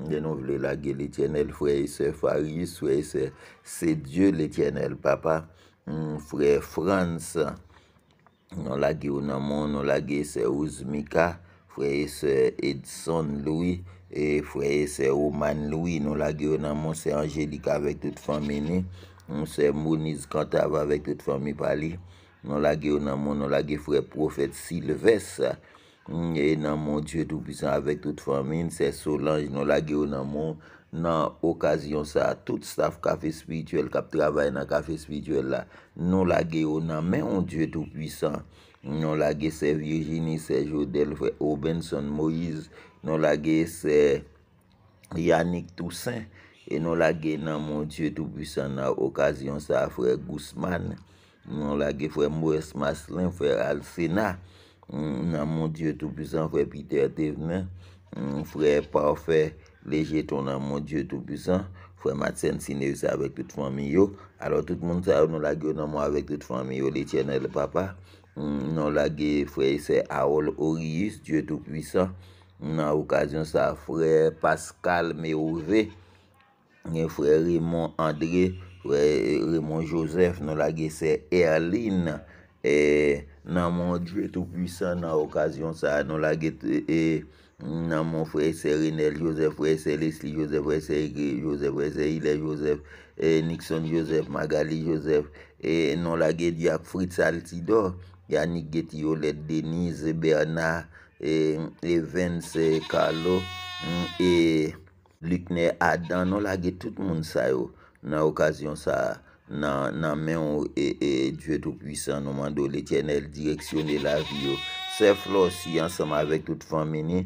Gen nou vle lage lé tjenel fweye sè Faris, fweye sè sè Diyo lé tjenel papa. Fweye Frans, nou lage ou nan moun, nou lage sè Ouzmika, fweye sè Edson Loui, fweye sè Oman Loui, nou lage ou nan moun sè Angelika vek tèt fèmè ni, moun sè Mouniz Kantava vek tèt fèmè pali, nou lage ou nan moun, nou lage fweye profèt Silvesse, E nan mon die tout pwisan avèk tout fòmine se Solange Non lage yo nan mon nan okasyon sa Tout staff kafe spwituel kap travay nan kafe spwituel la Non lage yo nan men yon die tout pwisan Non lage se Virginie, se Jodel, se Robinson, Moise Non lage se Yannick Toussaint E non lage nan mon die tout pwisan nan okasyon sa Frè Guzman, non lage frè Mouès Maslin, frè Alcena nan ah, mon dieu tou pwisan fwe piter te vnen, fwe pa fwe lejeton nan mon dieu tou pwisan, fwe madsen sine yose avèk tout fwami yo, alò tout moun sa ou nou la ge nan mou avèk tout fwami yo, lè tjenè lè papa, nou la ge fwe se Aol Orius, dieu tou pwisan, nan wakasyon sa fwe Pascal Merové, fwe Raymond André, fwe Raymond Joseph, nou la ge se Erline, e... nanman djwe tou pwisan nan okasyon sa, nanman fwre Serenel Joseph, fwre Seresli Joseph, fwre Serigre Joseph, fwre Serile Joseph, eh, Nikson Joseph, Magali Joseph, nanman djwe ak Fritz Altidor, yanman djwe tiolet Deniz, Bernard, eh, Evans, eh, Carlo, et Lutner, Adam, nanman djwe tout moun sa yo nan okasyon sa. nan men ou e, e djwe tou pwisan nou mandou lè tjenel direksyonè la vi yo. Se flos yansèm avèk tout fòmè ni,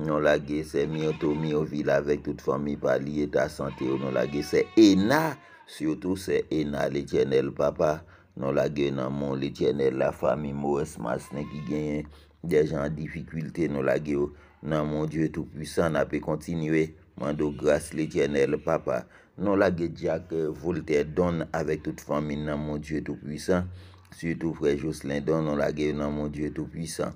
nou la ge se mi otou mi o vil avèk tout fòmè pali etasante yo, nou la ge se ena, siotou se ena lè tjenel papa, nou la ge nan mon lè tjenel la fòmè mou esmasnen ki genyen dejan difikwilte, nou la ge yo nan mon djwe tou pwisan apè kontinue, mandou gras lè tjenel papa. Non lage diak Voltaire Donne avèk tout famine nan mon dieu tout pwisan, sütou frej Jocelyn Donne, non lage nan mon dieu non, tout pwisan.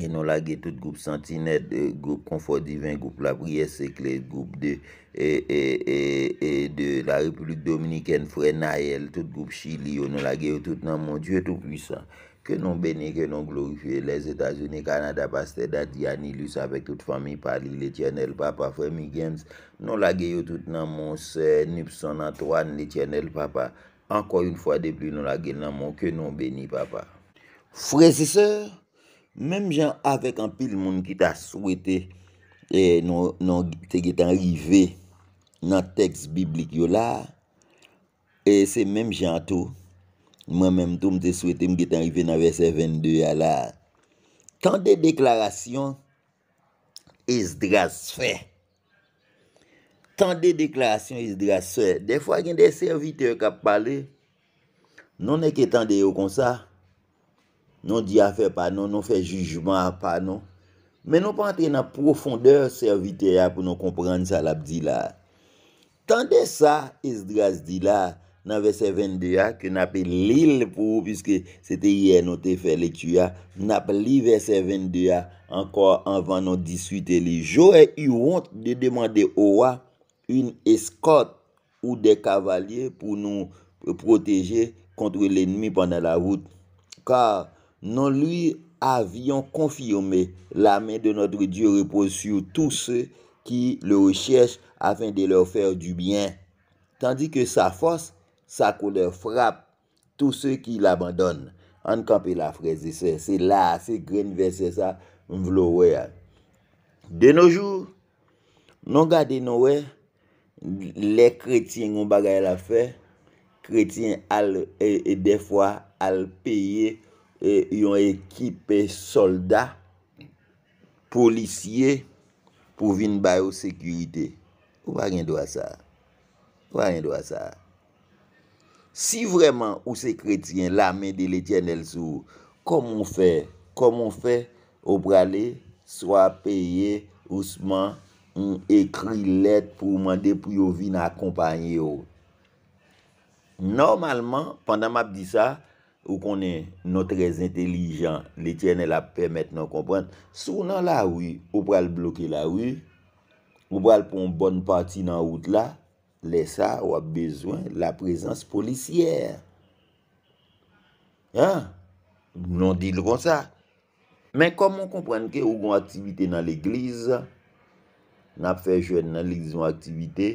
E non lage tout goup Sentinède, goup Konfort Divin, goup La Prière Séclaire, goup de la République Dominikène Frenayel, tout goup Chilio, non lage tout nan mon dieu tout pwisan. Ke nou bene, ke nou glorifye. Les Etats-Unis, Kanada, Bastè, Dati, Anilus, avèk tout fami, Paris, l'Etienne, l'Papa, Frémi, Gems, nou lage yo tout nan mon sè, Nipson, Antoine, l'Etienne, l'Papa. Anko yon fwa depi, nou lage nan mon, ke nou beni, Papa. Frè, zè sè, mèm jan avèk an pil moun ki ta souwete, eh, nou non, te getan rive nan teks biblik yo la, eh, se mèm jan tou, Mwen menm tou mte souwete mke tan rive nan verset 22 ya la. Tan de deklarasyon, es dras fè. Tan de deklarasyon, es dras fè. De fwa gen de servite yo kap pale, non e ke tan de yo kon sa, non di a fè pa non, non fè jujman a pa non, men nou pa ante na profondeur servite ya pou nou komprende sa la bdi la. Tan de sa, es dras di la, nan vese 22 a, ke napi e li l pou, piske se te yè notè fè lè tuya, napi li vese 22 a, ankor anvan nou diswite li. Jo e yu wont de demande ouwa, un eskote ou de kavalye, pou nou proteje kontre l'ennemi pwanda la wout. Kar non luy avyon konfirme, la men de notre Diyo repose sou tou se, ki le recherche afin de lò fèr du byen. Tandikè sa fòs, sa kou de frap tou se ki la bandon an kampi la freze se se la se gren ve se sa m vlo we a de nou jou nou ga de nou we le kretien yon bagay la fe kretien al de fwa al peye yon ekipe solda polisye pou vin ba yo sekurite pou wak yon do a sa pou wak yon do a sa Si vreman ou se kretien la men de l'Etyen el sou, komon fe, komon fe, ou prale, swa peye, ou sman, ou ekri let pou mande pou yo vi na kompany yo. Normalman, pandan map di sa, ou konen nou trez intelijan, l'Etyen el ap pe met nan kompwant, sou nan la ou, ou prale bloke la ou, ou prale pou m bon parti nan wout la, lè sa ou a bezwen la prezans polisiyèr. Ha? Moun an non, di l kon sa. Men komon kompran ke ou gwen aktivite nan l'eglize, nan fè jwen nan l'eglize ou aktivite,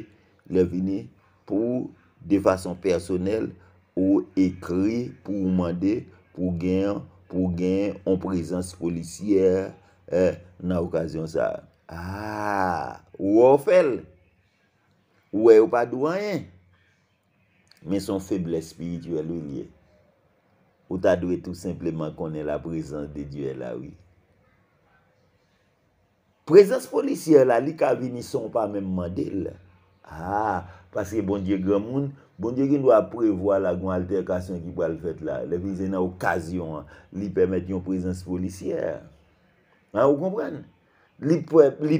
lè vini pou de fason personel ou ekri pou ou mande pou gen an prezans polisiyèr nan okasyon sa. Ha! Ah, ou ou fèl? Ou e ou pa dou an yon. Men son feble espirituel ou liye. Ou ta dou e tout simplement konen la prezence de Dieu la ou. Prezence policier la li ka vi ni son pa men mandel. Ah, paske bon dieu gwen moun, bon dieu gwen do a prevo la gwen alterkasyon ki bal fèt la. Le vize nan okasyon li pemet yon prezence policier. An ah, ou komprenne? li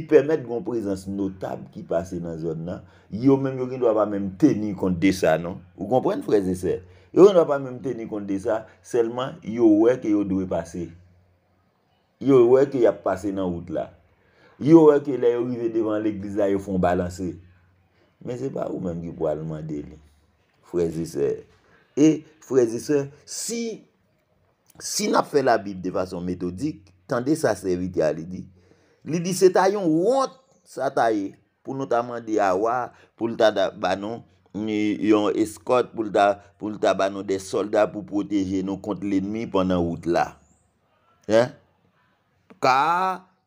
pwèmèd yon prezans notab ki pase nan zon nan, yo mèm yon ki nou a pa mèm teni kont de sa, non? Ou kompren freze se, yo mèm yon ki nou a pa mèm teni kont de sa, selman, yo wèk yo dwe pase. Yo wèk yo ap pase nan wout la. Yo wèk yo lè yo rive devan l'eglise la, yo fon balanse. Mè se pa ou mèm yon kwa lèman de li. Freze se. E freze se, si nap fè la bib de fason metodik, tan de sa seri kya li di, Li di se ta yon wot sa ta yi pou notaman di a wak pou lta banon yon eskot pou lta banon de soldat pou proteje nou kont l'enmi pwanda wout la. Yen? Ka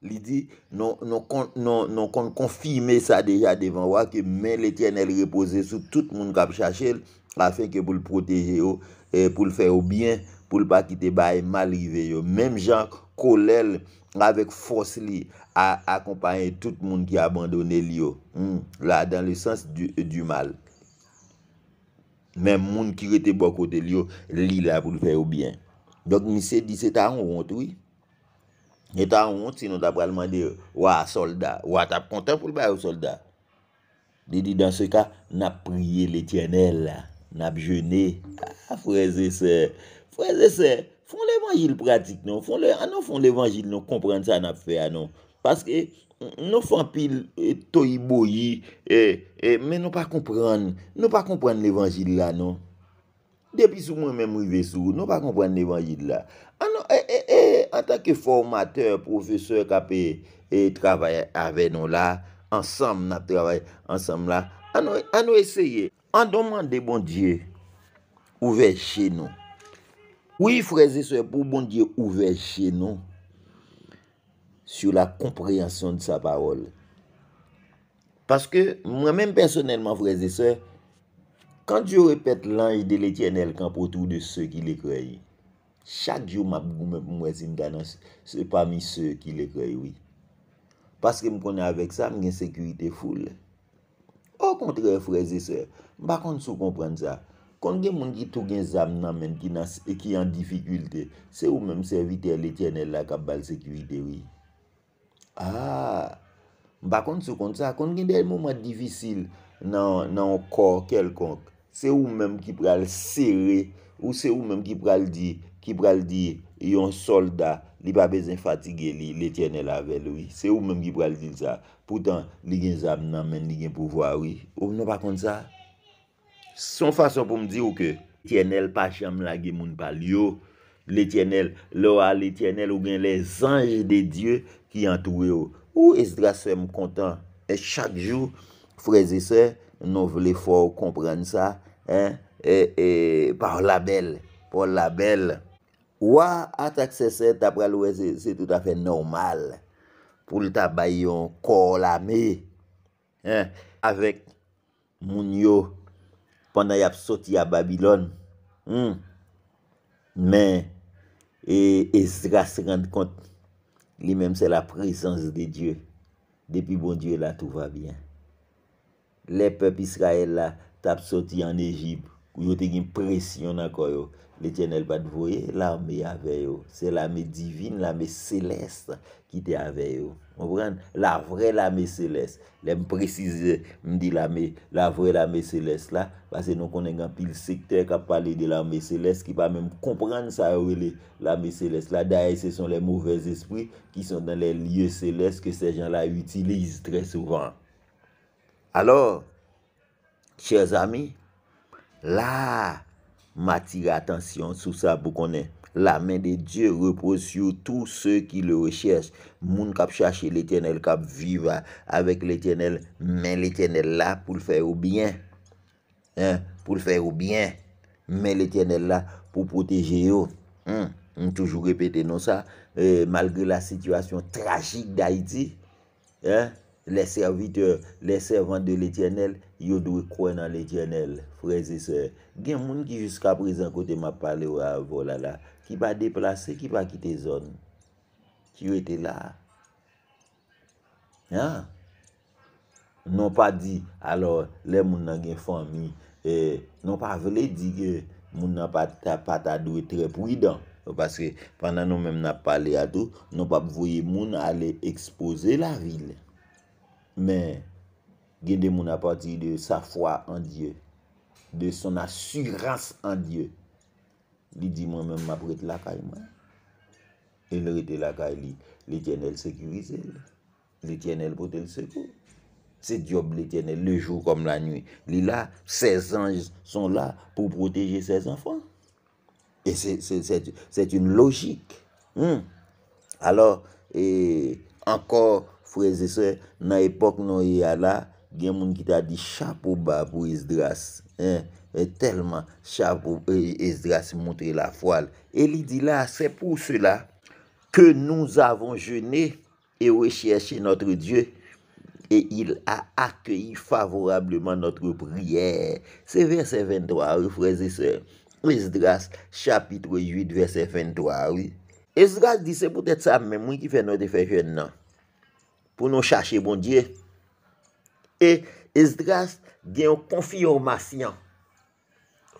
li di nou non kon non, non kon kon konfime sa deja devan wak ki men le tjen el repose sou tout moun kap chache l afen ke pou l proteje ou e pou l fè ou byen. pou l pa ki te baye mal rive yo. Mem jan kolel avek fos li a akompanyen tout moun ki abandone li yo. Hmm, la, dan le sens du mal. Mem moun ki rete bokote li yo, li la pou l fè ou bien. Dok mi se di se ta an wont, oui. Ne ta an wont, sinon ta pralman di yo, wa solda, wa tap konten pou l baye yo solda. Di di dan se ka, nap priye l etiyanel la, nap jene, a ah, freze se... Frèzè sè, fon l'évangil pratik nou. An nou fon ah non, l'évangil nou, komprenn sa nap fè an nou. Paske ah non. nou fon pil eh, to yi bo yi, eh, eh, men nou pa komprenn, nou pa komprenn l'évangil la non? nou. Depi sou mwen men mou yi ve sou, nou pa komprenn l'évangil la. An ah nou, en tanke formater, profeseur kapè, e travay avè nou la, ansam nan travay ansam la, an nou esèye, an domande bon diye, ouve chè nou. Oui, Fraise et soeur, pou bon die ouver chenon sur la compréhension de sa parole. Parce que moi-même personnellement, Fraise et soeur, quand je répète l'ange de l'Étienne Elkan pour tous ceux qui l'écrayent, chaque jour, moi-même, c'est pas mis ceux qui l'écrayent, oui. Parce que m'prenant avec ça, m'y insécurité foule. Au contraire, Fraise et soeur, m'a contre-sous comprendre ça. Kon gen moun ki tou gen zam nanmen ki yon e difikulte, se ou mèm se evite lè tjenè la kabal sekvite wè. A, bakon sou kon sa, kon gen dè moun mwa divisil nan an kor kelkonk, se ou mèm ki pral sere, ou se ou mèm ki pral di yon solda li pa bezen fatige li lè tjenè la vel wè. Se ou mèm ki pral di lsa, poutan li gen zam nanmen, li gen pouvoi wè. Ou mèm bakon sa? Son fason pou m di ou ke Etienel pa chanm la ge moun pal yo L'Etienel Lo a l'Etienel ou gen le zanj de Diyo Ki an tou yo Ou es drasem kontan E chak jou freze se Non vle fo kompren sa e, e par label Par label Ou a atak se se tabral we Se tout afe normal Poul tabay yon kol ame E Avèk moun yo pandan y ap soti a Babilon, mè, hmm. e Ezra se rende kont, li mèm se la presens de Dieu, depi bon Dieu la tout va bien, le pep Israël la t'ap soti en Egibre, Kou yo te gin presyon nan koy yo. Le tjenel bat vwe, la me ave yo. Se la me divin, la me selest ki te ave yo. Mwen pran, la vwe la me selest. Le m precize, m di la me, la vwe la me selest la, pase nou konengan pil sekter ka pale de la me selest ki pa men m kompran sa wele la me selest la. Da e se son le mouvez espri ki son nan le liye selest ke se jan la utilize tre souvan. Alo, chèz ami, La, ma tire atensyon sou sa pou konen. La men de Diyo repose sou tou se ki le recherche. Moun kap chache l'Etyenel, kap vive avèk l'Etyenel, men l'Etyenel la pou l'fè ou bien. Hein, pou l'fè ou bien. Men l'Etyenel la pou poteje yo. Hmm, moun toujou repete non sa. Malgré la situasyon trajik d'Haïti, les serviteurs, les servants de l'Etyenel, Yo dwe kwen nan le jenel, freze se. Gen moun ki jiska prezen kote ma pale ou avola la. Ki pa deplase, ki pa kite zon. Ki yo ete la. Yan. Non pa di, alor, le moun nan gen fomi. Eh, non pa vle di ge, moun nan pa ta pata dwe tre pwidan. Ou paske, pandan nou menm nan pale ato, non pa pvoye moun ale expose la vil. Men, Gede moun apati de sa fwa an Diyo, de son asurans an Diyo, li di moun men mabwet lakay mwen. E lorite lakay li, li tjenel sekurise, li tjenel potel sekur. Se diob li tjenel, le jou kom la nye, li la, sez anj son la, pou proteje sez anfan. E se, se, se, se t'youn logik. Hmm. Alors, e, ankor, fweze se, nan epok nou yi ala, Gen moun ki ta di chapo ba pou Esdras. Telman chapo euh, Esdras montre la fwal. E li di la, se pou se la, ke nou avon jene e rechershe notre die, e il a akyeyi favorableman notre priye. Se verse 23, ou fraze se, Esdras, chapitre 8, verse 23, ou. Esdras di, se pote sa men moun ki fè notre fè fè nan. Pou nou chache bon die, ou. E, es dras gen konfirmasyon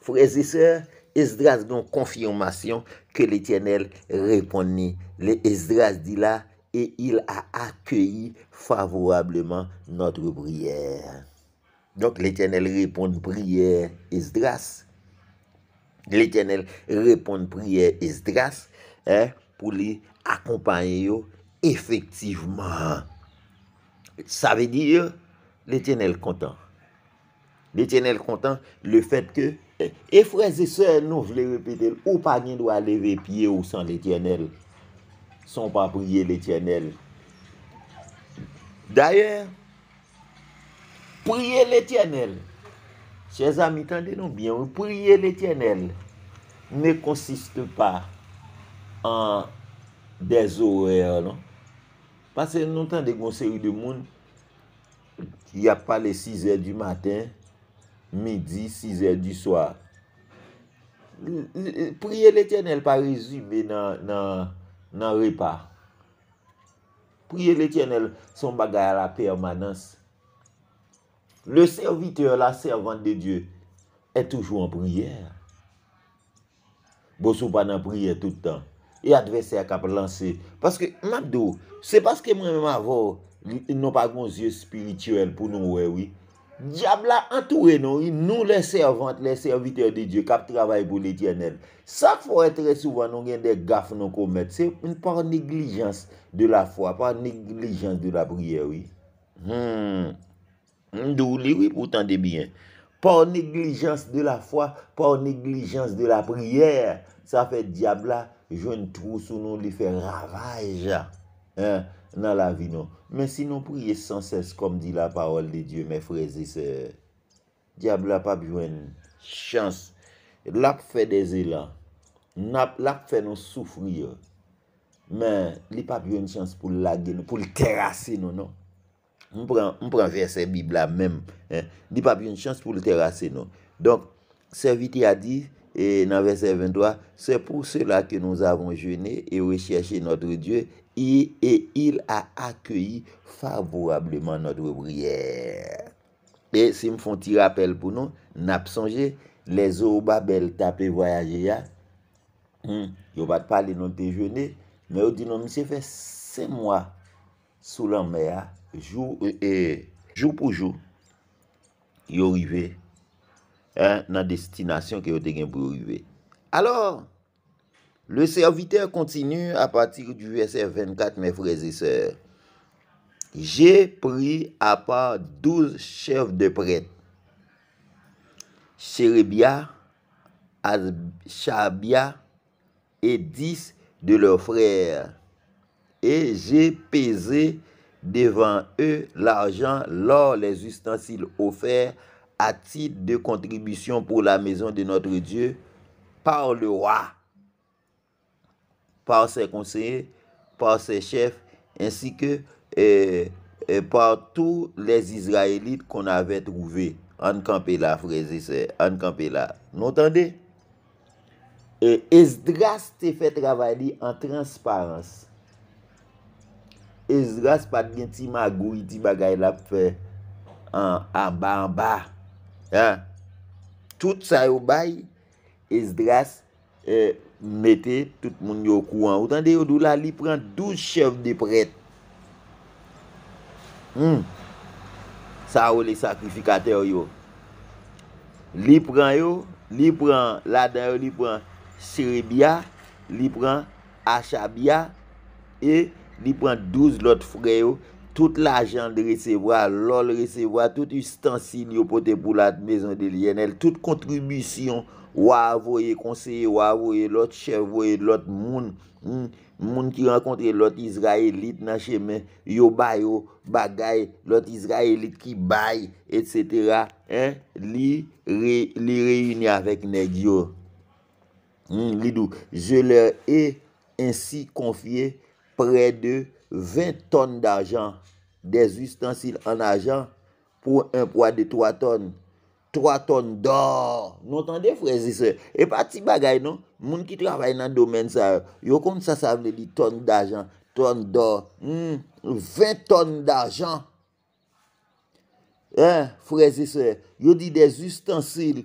Fou rezi se Es dras gen konfirmasyon Ke l'Etyenel repon ni Le es dras di la E il a akyeyi Favouableman notre priyè Donk l'Etyenel repon Priyè es dras L'Etyenel repon Priyè es dras Pou li akompany yo Efektiveman Sa ve di yo L'Etyenel kontan. L'Etyenel kontan, le fèt kè, efreze sè, nou vle repete, ou pa gen do a leve piye ou san l'Etyenel, son pa priye l'Etyenel. D'ayè, priye l'Etyenel, chè zami, tende nou byan, priye l'Etyenel, ne konsiste pa an desoè, non? Pase nou tende gonsè yu de moun, Ya pa le 6è du matin, midi, 6è du soir. Prye l'Etyenel pa rezume nan repa. Prye l'Etyenel son bagay a la permanence. Le serviteur, la servante de Dieu, e toujou an prier. Bo sou pa nan prier tout an. E advesè a kap lanse. Paske, mabdo, se paske mwen mwen avò, Nou pa gonsye spirituel pou nou wè, wè. Diabla entoure non, nou, nou lè servante, lè serviteur de Diyo, kap travay pou l'Etyenel. Sa fòre trè souban nou gen de gaf nou komet. Se, pou neglijans de la fò, pou neglijans de la priè, wè. Hmm, dou li wè pou tande bien. Pou neglijans de la fò, pou neglijans de la priè. Sa fè diabla joun trous ou nou li fè ravaj, wè. nan la vi nou. Men si nou priye sanses, kom di la parol de Diyo, mè frezi se, diabla pa biwen chans. Lak fe dezela, lak fe nou soufri yo, men li pa biwen chans pou lage nou, pou l terase nou, nou. Mwen pren versè Bibla mèm, li pa biwen chans pou l terase nou. Donk, serviti a di, nan versè Vendois, se pou se la ke nou avon jwenè, e wè chèche notre Diyo, I e il a akyeyi favorableman nan dwebriye. E se mfon ti rappel pou nou, nap sonje, le zo ou ba bel tapè voyaje ya. Hmm, yo bat pali nan te jwene, me ou di nan mse fè se mwa sou lan me ya, jou pou jou, yo rive, nan destinasyon ki yo te gen pou yo rive. Alors, Le serviteur continue à partir du verset 24, mes frères et sœurs. J'ai pris à part douze chefs de prêtres. Chéribia, Chabia et dix de leurs frères. Et j'ai pesé devant eux l'argent, l'or, les ustensiles offerts à titre de contribution pour la maison de notre Dieu par le roi. Par se konseye, par se chef, ansi ke eh, eh, par tou les Izraelit kon ave trouve. An kampe la, freze se, an kampe la. N'otande? E Zdras te fe travay li an transparans. E Zdras pa dinti magou iti bagay la fe an ba an ba. Tout sa yo bay, E Zdras... Eh, mette tout moun yo kouan. Ou tan de yo dou la, li pran 12 chev de pret. Hmm. Sa ou le sakrifikater yo. Li pran yo, li pran, la dayo, li pran serebia, li pran achabia, e li pran 12 lot freyo. Tout l'ajan de resevoa, lol resevoa, tout ustansin yo pote pou la mezon de liyenel, tout kontrimisyon Ou avoye konseye, ou avoye lot chevoye, lot moun, hmm, moun ki renkontre lot Izraelit nan chemen, yo bayo bagay, lot Izraelit ki bay, et cetera, li reyuni avèk neg yo. Hmm, je lèr e ansi konfye pre de 20 tonne d'ajan, des ustansil an ajan, pou un pwa de 3 tonne. 3 ton d'or. N'entende, frezise? E pa ti bagay, non? Moun ki travay nan domen sa, yo kom sa sa vle di ton d'ajan, ton d'or. Hmm, 20 ton d'ajan. Hein, frezise? Yo di euh, euh, de ustensil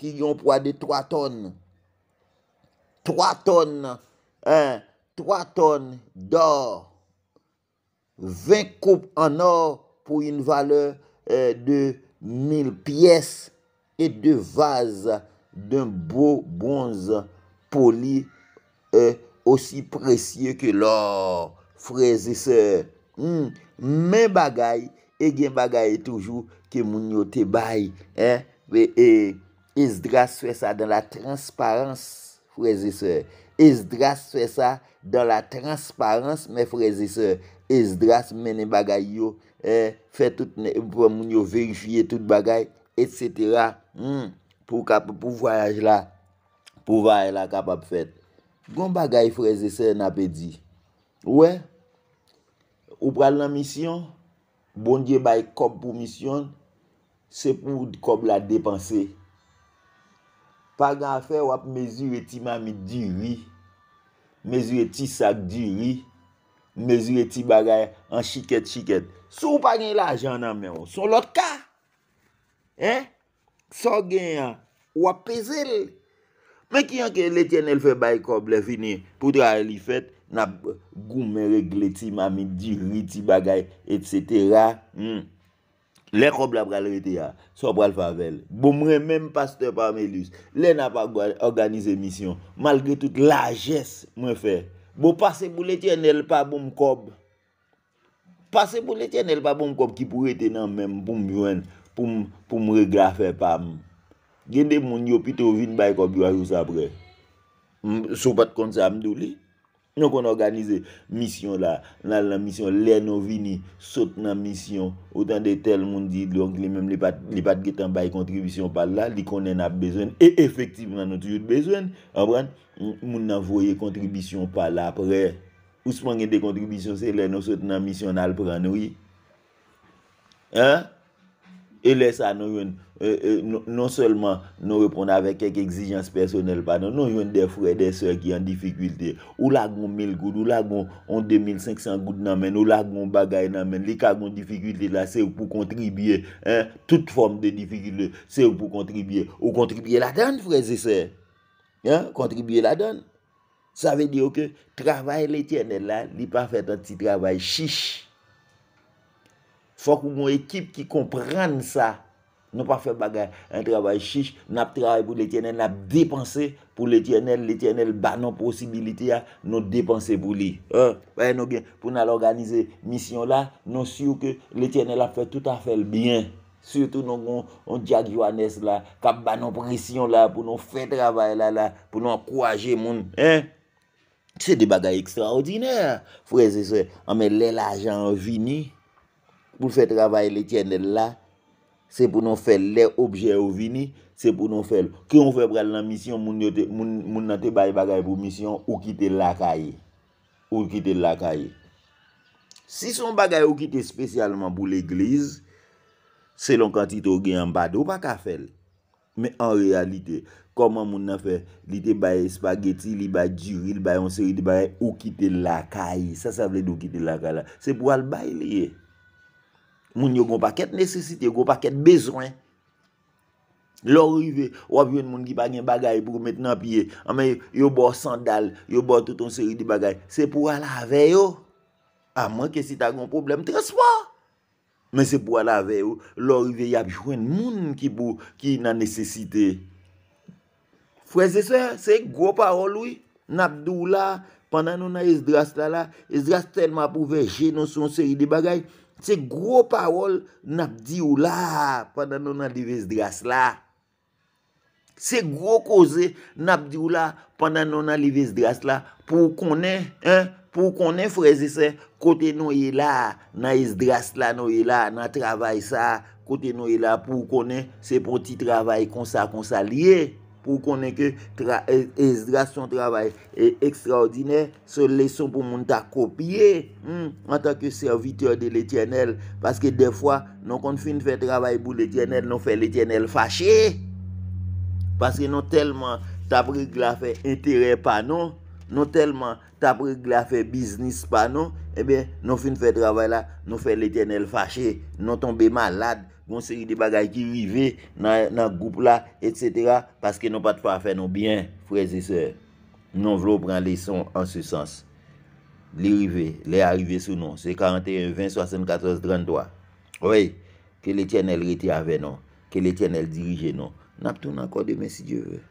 ki yon prade 3 ton. 3 ton. Hein, 3 ton d'or. 20 kop an or pou yon vale euh, de... 1000 piyes e de vaze d'un bo bonz poli e osi presye ke lor, freziseur. Men bagay e gen bagay toujou ke moun yo te bay. E sdras fe sa dan la transparans, freziseur. E sdras fe sa dan la transparans, freziseur. e zdras menen bagay yo, eh, fè tout, moun yo verifiye tout bagay, et sètera, hmm, pou voyaj la, pou vay e la kap ap fèt. Gon bagay freze se na pe di. Ouè, ou prad nan misyon, bondye bay kop pou misyon, se pou kop la depanse. Pagan fè wap mezure ti mami diri, mezure ti sak diri, Mezure ti bagay an chiket chiket Sou pa gen la janan men Son lot ka eh? Son gen yan Ou apese le Mwen ki anke letyen el fe bay kob le finen Pouta a li fet Goume regle ti mami Diri ti bagay etc hmm. Le kob la pral rete ya Son pral favel Boumre menm pastor pa me lus Le na pa organize misyon Malgre tout lajes mwen fe Bo pase pou letyen el pa pou mkob. Pase pou letyen el pa pou mkob ki pou retenan mem pou mwen, pou mre grafe pam. Gen de moun yo pito vin bay ko biwa yos apre. Sou pat konsa mdou li. Nou kon organize misyon la, nan non la misyon, lè nou vini, sot nan misyon, ou tan de tel moun di, lè mèm lè pat getan baye kontribisyon pal la, li konnen ap bezwen, e efektivman nou toujou de bezwen, moun nan voye kontribisyon pal non la apre, ou se pange de kontribisyon se lè nou sot nan misyon al pranoui. Haan? E lè sa nou yon, non e, selman nou reponde avek kek egzijans personel, pardon, nou yon defre de se ki an difikwilte, ou lagoun 1000 goud, ou lagoun 2500 goud nan men, ou lagoun bagay nan men, li kagoun difikwilte la, se ou pou kontribye, tout form de difikwilte, se ou pou kontribye, ou kontribye la dan, freze se, kontribye la dan, sa ve diyo ke travay lè tjenè la, li pa fèt an ti travay chich, Fòk moun ekip ki komprenn sa, nou pa fè bagay. Un trabay chich, nap trabay pou l'Etyenel, nap depanse pou l'Etyenel, l'Etyenel banon posibilite ya, nou depanse boulé. Pou nan l'organize misyon la, nou syou ke l'Etyenel la fè tout a fèl byen. Soutou nou gon, on diag yo anes la, kap banon presyon la, pou nou fè trabay la la, pou nou akouaje moun. C'è de bagay ekstraordinèr. Fòk e zè zè, amè ah, lè la jan vini, pou fè travaye lè tjenè lè la, se pou nou fè lè objè ou vini, se pou nou fè lè. Kè yon fè pral nan misyon, moun nan te bay bagay pou misyon, ou ki te lakay. Ou ki te lakay. Si son bagay ou ki te spesyalman pou l'egliz, selon kan tito gen yon bado, ou pa ka fèl. Me an realite, koman moun nan fè, li te bay espageti, li bay jiril, bay yon seri de bay ou ki te lakay. Sa sa vle de ou ki te lakay la. Se pou al bay lè yè. Moun yon kon pa ket nesesite, yon kon pa ket bezwen. Lò rive, wap yon moun ki bagyen bagay pou mèt nan piye. Ame, ah, yon bo sandal, yon bo touton seri di bagay. Se pou wala aveyo. Aman ke si ta kon problem, trespo. Men se pou wala aveyo, lò rive, yon jwen moun ki nan nesesite. Fwese se, se yon gwo parol woy. Nap dou la, pandan nou nan es dras la la. Es dras telman pou veje nou son seri di bagay. Se gro parol nap di ou la pandan nou nan li ve s dras la. Se gro koze nap di ou la pandan nou nan li ve s dras la pou konen freze se kote nou e la nan e s dras la nou e la nan travay sa kote nou e la pou konen se poti travay konsa konsa liye. pou konen ke es dras e, e, ton trabay e, ekstraordiner se leson pou moun ta kopye an tak ke serviteur de l'Etyenel paske defwa nou kon fin fè trabay pou l'Etyenel nou fè l'Etyenel faché paske nou telman tabrik la fè intere panon nou telman tabrik la fè biznis panon eh nou fin fè trabay la nou fè l'Etyenel faché nou tombe malade Gon seri de bagay ki rive nan goup la, et cetera, paske nou pat fwa fe nou. Bien, freze se, nou vlo pran leson an su sens. Li rive, li a rive sou nou. Se 41, 20, 74, 33. Oye, ke le tjen el rete ave nou. Ke le tjen el dirije nou. Nap tou nan kode men si Diyo ve.